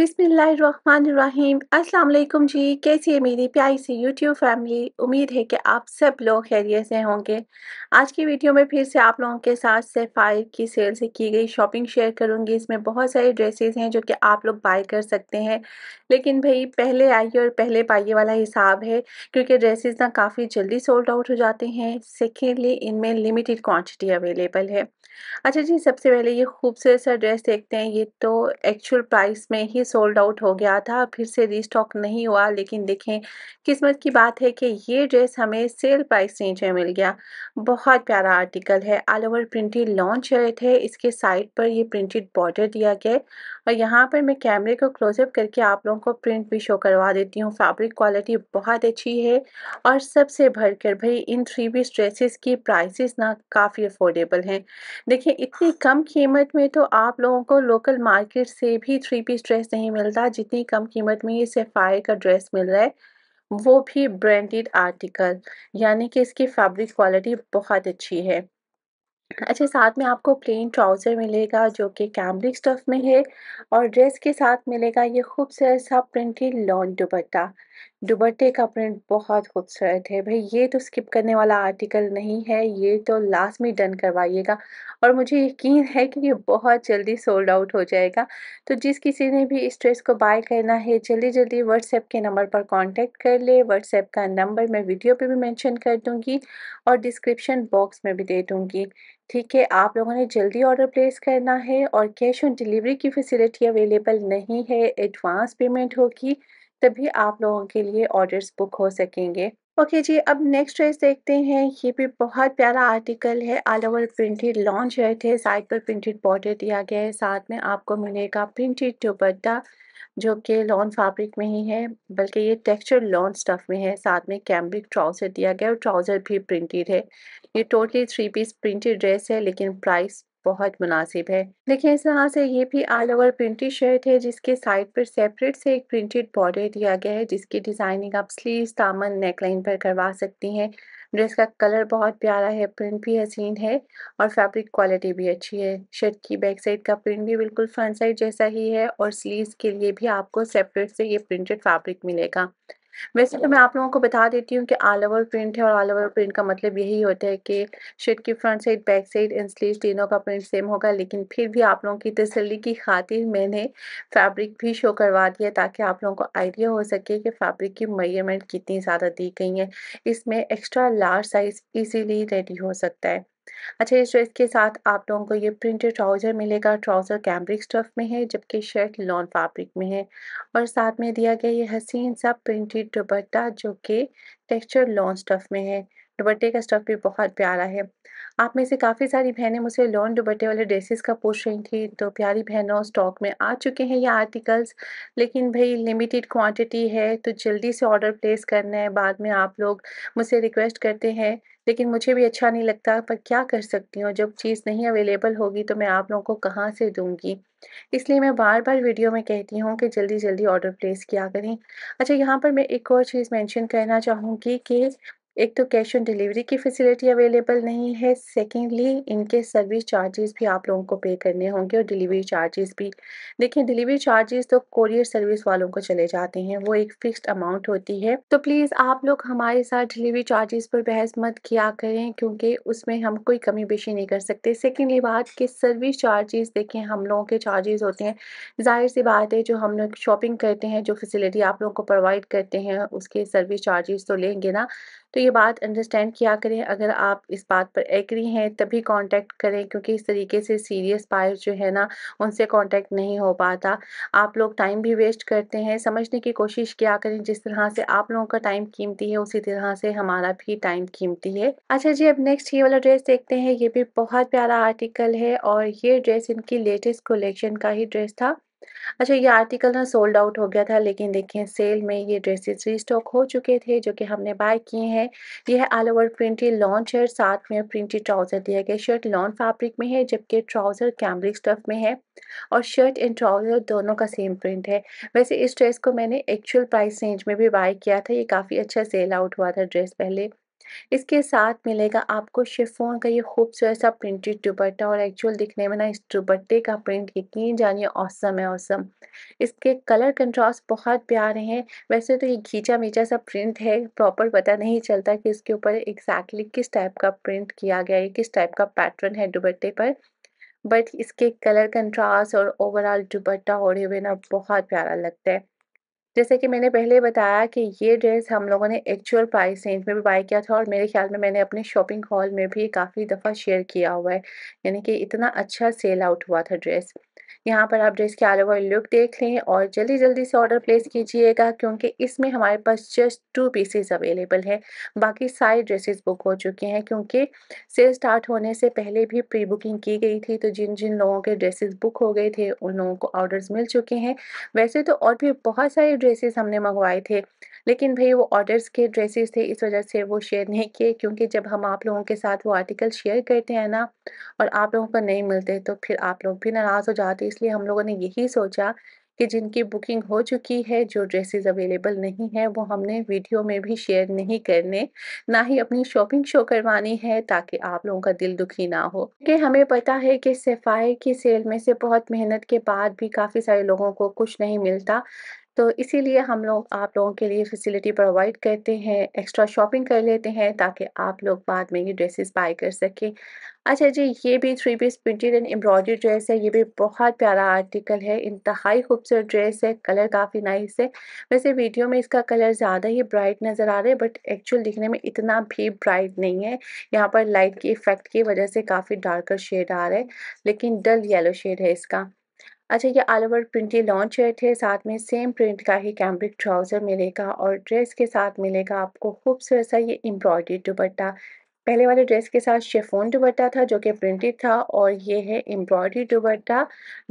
बिसमीम अस्सलाम जी कैसी है मेरी प्यारी सी यूट्यूब फैमिली उम्मीद है कि आप सब लोग खैरियत से होंगे आज की वीडियो में फिर से आप लोगों के साथ सेफायर की सेल से की गई शॉपिंग शेयर करूंगी इसमें बहुत सारे ड्रेसेस हैं जो कि आप लोग बाय कर सकते हैं लेकिन भाई पहले आइए और पहले पाइए वाला हिसाब है क्योंकि ड्रेसेस ना काफ़ी जल्दी सोल्ड आउट हो जाते हैं सेकेंडली इनमें लिमिटेड क्वान्टिटी अवेलेबल है अच्छा जी सबसे पहले ये खूबसूरत सा ड्रेस देखते हैं ये तो एक्चुअल प्राइस में ही सोल्ड आउट हो गया था फिर से रीस्टॉक नहीं हुआ लेकिन देखें किस्मत की बात है कि ये ड्रेस हमें सेल प्राइस रेंज में मिल गया बहुत प्यारा आर्टिकल है ऑल ओवर प्रिंटेड लॉन्च हुए थे इसके साइड पर ये प्रिंटेड बॉर्डर दिया गया और यहाँ पर मैं कैमरे को क्लोजअप करके आप लोगों को प्रिंट भी शो करवा देती हूँ फैब्रिक क्वालिटी बहुत अच्छी है और सबसे कर भाई इन थ्री पीस ड्रेसेस की प्राइसेस ना काफ़ी अफोर्डेबल हैं देखिए इतनी कम कीमत में तो आप लोगों को लोकल मार्केट से भी थ्री पीस ड्रेस नहीं नहीं मिलता जितनी कम कीमत में ये सेफायर का ड्रेस मिल रहा है वो भी ब्रांडेड आर्टिकल यानी कि इसकी फैब्रिक क्वालिटी बहुत अच्छी है अच्छा साथ में आपको प्लेन ट्राउज़र मिलेगा जो कि कैमरिक स्टफ में है और ड्रेस के साथ मिलेगा ये खूबसूरत सा प्रिंटेड लॉन दुपट्टा दुबट्टे का प्रिंट बहुत खूबसूरत है भाई ये तो स्किप करने वाला आर्टिकल नहीं है ये तो लास्ट में डन करवाइएगा और मुझे यकीन है कि ये बहुत जल्दी सोल्ड आउट हो जाएगा तो जिस किसी ने भी इस ड्रेस को बाय करना है जल्दी जल्दी व्हाट्सएप के नंबर पर कांटेक्ट कर ले व्हाट्सएप का नंबर मैं वीडियो पे भी मेंशन कर दूँगी और डिस्क्रिप्शन बॉक्स में भी दे दूँगी ठीक है आप लोगों ने जल्दी ऑर्डर प्लेस करना है और कैश ऑन डिलीवरी की फैसिलिटी अवेलेबल नहीं है एडवांस पेमेंट होगी तभी आप लोगों के लिए ऑर्डर्स बुक हो सकेंगे ओके okay जी अब नेक्स्ट ड्रेस देखते हैं ये भी बहुत प्यारा आर्टिकल है ऑल ओवर प्रिंटेड लॉन्च हुए है साइड पर प्रिंटेड बॉर्डर दिया गया है साथ में आपको मिलेगा प्रिंटेड दुपट्टा जो कि लॉन फैब्रिक में ही है बल्कि ये टेक्सचर लॉन स्टफ में है साथ में कैम्ब्रिक ट्राउज़र दिया गया और ट्राउज़र भी प्रिंटेड है ये totally three piece printed dress है लेकिन प्राइस बहुत मुनासिब है देखिए इस तरह से ये भी ऑल ओवर प्रिंटेड शर्ट है जिसके साइड पर सेपरेट से एक प्रिंटेड बॉर्डर दिया गया है जिसकी डिजाइनिंग आप स्लीव दामन नेकलाइन पर करवा सकती हैं ड्रेस का कलर बहुत प्यारा है प्रिंट भी हसीन है और फैब्रिक क्वालिटी भी अच्छी है शर्ट की बैक साइड का प्रिंट भी बिल्कुल फ्रंट साइड जैसा ही है और स्लीव के लिए भी आपको सेपरेट से ये प्रिंटेड फैब्रिक मिलेगा वैसे तो मैं आप लोगों को बता देती हूँ कि ऑल ओवर प्रिंट है और ऑल ओवर प्रिंट का मतलब यही होता है कि शर्ट की front side back side and sleeve तीनों का प्रिंट सेम होगा लेकिन फिर भी आप लोगों की तसली की खातिर मैंने फैब्रिक भी शो करवा दिया ताकि आप लोगों को आइडिया हो सके कि फैब्रिक की मेजरमेंट कितनी ज़्यादा दी गई है इसमें extra large size easily ready हो सकता है अच्छा इस ड्रेस के साथ आप लोगों को ये प्रिंटेड ट्राउज़र मिलेगा ट्राउज़र कैम्ब्रिक स्टफ में है जबकि शर्ट लॉन फैब्रिक में है और साथ में दिया गया ये हसीन सा प्रिंटेड दुपट्टा जो कि टेक्सचर लॉन स्टफ में है दुबट्टे का स्टफ़ भी बहुत प्यारा है आप में से काफ़ी सारी बहनें मुझे लॉन दुबट्टे वाले ड्रेसेस का पूछ रही थी तो प्यारी बहनों स्टॉक में आ चुके हैं ये आर्टिकल्स लेकिन भाई लिमिटेड क्वांटिटी है तो जल्दी से ऑर्डर प्लेस करना है बाद में आप लोग मुझसे रिक्वेस्ट करते हैं लेकिन मुझे भी अच्छा नहीं लगता पर क्या कर सकती हूँ जब चीज़ नहीं अवेलेबल होगी तो मैं आप लोगों को कहाँ से दूंगी इसलिए मैं बार बार वीडियो में कहती हूँ कि जल्दी जल्दी ऑर्डर प्लेस किया करें अच्छा यहाँ पर मैं एक और चीज़ मेंशन करना चाहूँगी कि एक तो कैश ऑन डिलीवरी की फैसिलिटी अवेलेबल नहीं है सेकेंडली इनके सर्विस चार्जेस भी आप लोगों को पे करने होंगे और डिलीवरी चार्जेस भी देखिए डिलीवरी चार्जेस तो कोरियर सर्विस वालों को चले जाते हैं वो एक फिक्स्ड अमाउंट होती है तो प्लीज़ आप लोग हमारे साथ डिलीवरी चार्जेस पर बहस मत किया करें क्योंकि उसमें हम कोई कमी बेशी नहीं कर सकते सेकेंडली बात कि सर्विस चार्जेस देखें हम लोगों के चार्जेस होते हैं जाहिर सी बात है जो हम लोग शॉपिंग करते हैं जो फैसिलिटी आप लोगों को प्रोवाइड करते हैं उसके सर्विस चार्जेस तो लेंगे ना तो ये बात अंडरस्टैंड किया करें अगर आप इस बात पर एग्री हैं तभी कांटेक्ट करें क्योंकि इस तरीके से सीरियस पायर जो है ना उनसे कांटेक्ट नहीं हो पाता आप लोग टाइम भी वेस्ट करते हैं समझने की कोशिश किया करें जिस तरह से आप लोगों का टाइम कीमती है उसी तरह से हमारा भी टाइम कीमती है अच्छा जी अब नेक्स्ट ये वाला ड्रेस देखते हैं ये भी बहुत प्यारा आर्टिकल है और ये ड्रेस इनकी लेटेस्ट कलेक्शन का ही ड्रेस था अच्छा ये आर्टिकल ना सोल्ड आउट हो गया था लेकिन देखिए सेल में ये ड्रेसेस रीस्टॉक हो चुके थे जो कि हमने बाय किए हैं ये है all over printed lawn shirt साथ में प्रिंटेड ट्राउज़र दिया गया शर्ट लॉन्ग फैब्रिक में है जबकि ट्राउज़र कैमरिक स्टफ में है और शर्ट एंड ट्राउज़र दोनों का सेम प्रिंट है वैसे इस ड्रेस को मैंने एक्चुअल प्राइस रेंज में भी बाय किया था ये काफ़ी अच्छा सेल आउट हुआ था ड्रेस पहले इसके साथ मिलेगा आपको शिफोन का ये खूबसूरत सा प्रिंटेड दुपट्टा और एक्चुअल दिखने में ना इस दुपट्टे का प्रिंट यकीन जानिए औसम है औसम इसके कलर कंट्रास्ट बहुत प्यारे हैं वैसे तो ये घीचा मीचा सा प्रिंट है प्रॉपर पता नहीं चलता कि इसके ऊपर एग्जैक्टली किस टाइप का प्रिंट किया गया है किस टाइप का पैटर्न है दुपट्टे पर बट इसके कलर कंट्रास्ट और ओवरऑल दुपट्टा ओढ़े हुए ना बहुत प्यारा लगता है जैसे कि मैंने पहले बताया कि ये ड्रेस हम लोगों ने एक्चुअल प्राइस रेंज में भी बाई किया था और मेरे ख्याल में मैंने अपने शॉपिंग हॉल में भी काफ़ी दफ़ा शेयर किया हुआ है यानी कि इतना अच्छा सेल आउट हुआ था ड्रेस यहाँ पर आप ड्रेस के आलो लुक देख लें और जल्दी जल्दी से ऑर्डर प्लेस कीजिएगा क्योंकि इसमें हमारे पास जस्ट टू पीसेस अवेलेबल हैं बाकी सारे ड्रेसेस बुक हो चुके हैं क्योंकि सेल स्टार्ट होने से पहले भी प्री बुकिंग की गई थी तो जिन जिन लोगों के ड्रेसेस बुक हो गए थे उन लोगों को ऑर्डर्स मिल चुके हैं वैसे तो और भी बहुत सारे ड्रेसेस हमने मंगवाए थे लेकिन भाई वो ऑर्डर्स के ड्रेसेस थे इस वजह से वो शेयर नहीं किए क्योंकि जब हम आप लोगों के साथ वो आर्टिकल शेयर करते हैं ना और आप लोगों को नहीं मिलते तो फिर आप लोग भी नाराज़ हो जाते इसलिए हम लोगों ने यही सोचा कि जिनकी बुकिंग हो चुकी है जो ड्रेसेस अवेलेबल नहीं है वो हमने वीडियो में भी शेयर नहीं करने ना ही अपनी शॉपिंग शो करवानी है ताकि आप लोगों का दिल दुखी ना हो क्योंकि हमें पता है कि सफ़ाई की सेल में से बहुत मेहनत के बाद भी काफ़ी सारे लोगों को कुछ नहीं मिलता तो इसीलिए हम लोग आप लोगों के लिए फैसिलिटी प्रोवाइड करते हैं एक्स्ट्रा शॉपिंग कर लेते हैं ताकि आप लोग बाद में ये ड्रेसेस बाय कर सकें अच्छा जी ये भी three piece printed and embroidery dress है ये भी बहुत प्यारा आर्टिकल है इंतहाई खूबसूरत ड्रेस है कलर काफ़ी नाइस है वैसे वीडियो में इसका कलर ज़्यादा ही ब्राइट नज़र आ रहा है बट एक्चुअल दिखने में इतना भी ब्राइट नहीं है यहाँ पर लाइट के इफ़ेक्ट की वजह से काफ़ी डार्कर शेड आ रहा है लेकिन डल येलो शेड है इसका अच्छा ये ऑल ओवर प्रिंट ये लॉन्च हुए है साथ में सेम प्रिंट का ही कैम्ब्रिक ट्राउज़र मिलेगा और ड्रेस के साथ मिलेगा आपको खूबसूरत सा ये एम्ब्रॉयडरी दुपट्टा पहले वाले ड्रेस के साथ शेफोन दुबट्टा था जो कि प्रिंटेड था और ये है एम्ब्रॉयडरी दुबट्टा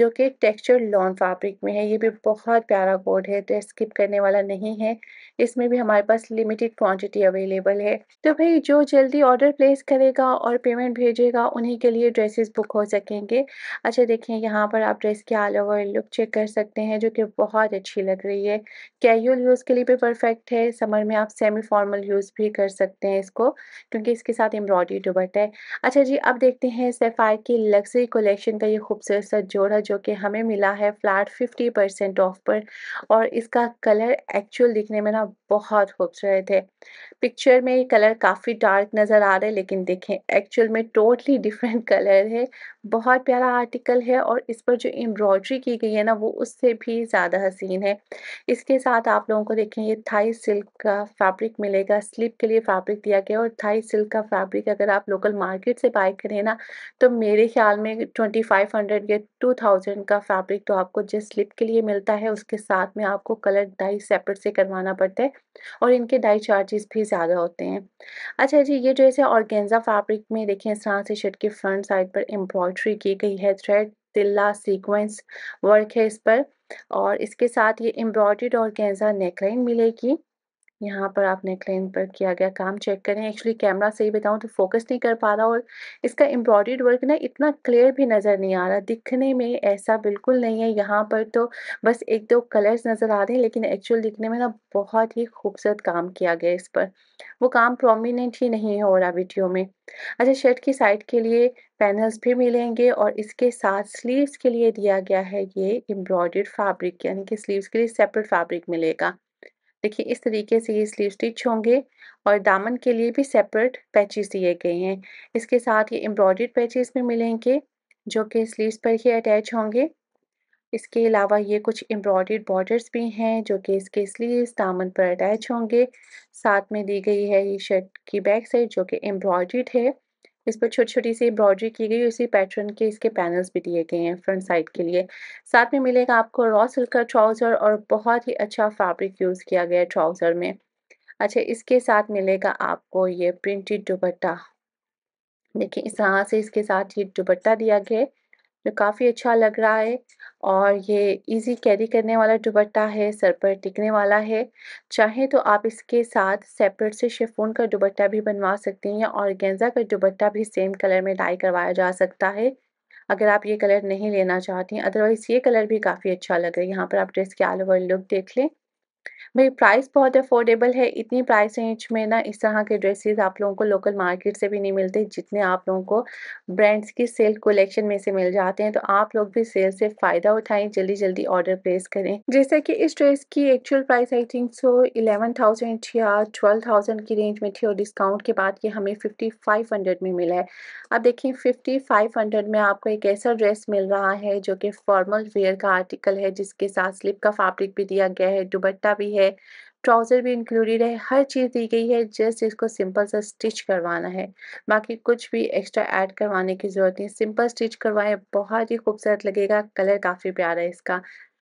जो कि टेक्सचर लॉन फैब्रिक में है ये भी बहुत प्यारा कोड है ड्रेस स्किप करने वाला नहीं है इसमें भी हमारे पास लिमिटेड क्वांटिटी अवेलेबल है तो भाई जो जल्दी ऑर्डर प्लेस करेगा और पेमेंट भेजेगा उन्हीं के लिए ड्रेसेस बुक हो सकेंगे अच्छा देखें यहाँ पर आप ड्रेस की ऑल ओवर लुक चेक कर सकते हैं जो कि बहुत अच्छी लग रही है कैजुअल यूज़ के लिए भी परफेक्ट है समर में आप सेमी फॉर्मल यूज़ भी कर सकते हैं इसको क्योंकि इसके साथ एम्ब्रॉयडरी दुबट्टा है अच्छा जी अब देखते हैं सेफायर की लग्जरी कलेक्शन का ये खूबसूरत सा जोड़ा जो कि हमें मिला है फ्लैट फिफ्टी परसेंट ऑफ पर और इसका कलर एक्चुअल दिखने में ना बहुत खूबसूरत है पिक्चर में ये कलर काफ़ी डार्क नज़र आ रहा है लेकिन देखें एक्चुअल में टोटली डिफरेंट कलर है बहुत प्यारा आर्टिकल है और इस पर जो एम्ब्रॉयडरी की गई है ना वो उससे भी ज़्यादा हसीन है इसके साथ आप लोगों को देखें ये थाई सिल्क का फैब्रिक मिलेगा स्लिप के लिए फैब्रिक दिया गया और थाई सिल्क का फैब्रिक अगर आप लोकल मार्केट से बाई करें ना तो मेरे ख्याल में ट्वेंटी फाइव हंड्रेड या टू थाउजेंड का फैब्रिक तो आपको जिस स्लिप के लिए मिलता है उसके साथ में आपको कलर डाई सेपरेट से करवाना पड़ता है और इनके डाई चार्जेस भी ज़्यादा होते हैं अच्छा जी ये जो है ऑर्गेंजा फैब्रिक में देखें इस तरह से शर्ट के फ्रंट साइड पर एम्ब्रॉय एम्ब्रॉयड्री की गई है थ्रेड तिल्ला सीक्वेंस वर्क है इस पर और इसके साथ ये एम्ब्रॉयड और कैंसा नेकलाइन मिलेगी यहाँ पर आपने क्लेम पर किया गया काम चेक करें एक्चुअली कैमरा सही बताऊँ तो फोकस नहीं कर पा रहा और इसका एम्ब्रॉयड वर्क ना इतना क्लियर भी नज़र नहीं आ रहा दिखने में ऐसा बिल्कुल नहीं है यहाँ पर तो बस एक दो कलर्स नज़र आ रहे हैं लेकिन एक्चुअल दिखने में ना बहुत ही खूबसूरत काम किया गया इस पर वो काम प्रोमिनेंट ही नहीं हो रहा वीडियो में अच्छा शर्ट की साइड के लिए पैनल्स भी मिलेंगे और इसके साथ स्लीव्स के लिए दिया गया है ये एम्ब्रॉयड फैब्रिक यानी कि स्लीव्स के लिए सेपरेट फैब्रिक मिलेगा देखिए इस तरीके से ये स्लीव स्टिच होंगे और दामन के लिए भी सेपरेट पैचेस दिए गए हैं इसके साथ ये एम्ब्रॉयड पैचेस भी मिलेंगे जो कि स्लीव्स पर ही अटैच होंगे इसके अलावा ये कुछ एम्ब्रॉयड बॉर्डर्स भी हैं जो कि इसके स्लीव्स दामन पर अटैच होंगे साथ में दी गई है ये शर्ट की बैक साइड जो कि एम्ब्रॉयड है इस पर छोटी छोटी सी एम्ब्रॉयडरी की गई उसी पैटर्न के इसके पैनल्स भी दिए गए हैं फ्रंट साइड के लिए साथ में मिलेगा आपको रॉ सिल्क का ट्राउज़र और बहुत ही अच्छा फैब्रिक यूज़ किया गया है ट्राउज़र में अच्छा इसके साथ मिलेगा आपको ये प्रिंटेड दुपट्टा देखिए इस तरह से इसके साथ ये दुपट्टा दिया गया है जो काफ़ी अच्छा लग रहा है और ये इजी कैरी करने वाला दुबट्टा है सर पर टिकने वाला है चाहे तो आप इसके साथ सेपरेट से शेफोन का दुबट्टा भी बनवा सकती हैं और गेंजा का दुबट्टा भी सेम कलर में डाई करवाया जा सकता है अगर आप ये कलर नहीं लेना चाहती हैं अदरवाइज़ ये कलर भी काफ़ी अच्छा लग रहा है यहाँ पर आप ड्रेस के ऑल ओवर लुक देख लें भाई प्राइस बहुत अफोर्डेबल है इतनी प्राइस रेंज में ना इस तरह के ड्रेसेस आप लोगों को लोकल मार्केट से भी नहीं मिलते जितने आप लोगों को ब्रांड्स की सेल कलेक्शन में से मिल जाते हैं तो आप लोग भी सेल से फ़ायदा उठाएं जल्दी जल्दी ऑर्डर प्लेस करें जैसे कि इस ड्रेस की actual price I think so eleven thousand या ट्वेल्व थाउजेंड की रेंज में थी और डिस्काउंट के बाद ये हमें फिफ्टी फाइव हंड्रेड में मिला है अब देखिए फिफ्टी फाइव हंड्रेड में आपको एक ऐसा ड्रेस मिल रहा है जो कि फॉर्मल वेयर का आर्टिकल है जिसके साथ स्लिप का फैब्रिक भी दिया गया है दुबट्टा भी है ट्राउज़र भी इंक्लूडेड है हर चीज़ दी गई है जस्ट इसको सिंपल सा स्टिच करवाना है बाकी कुछ भी एक्स्ट्रा ऐड करवाने की ज़रूरत नहीं सिंपल स्टिच करवाएं बहुत ही खूबसूरत लगेगा कलर काफ़ी प्यारा है इसका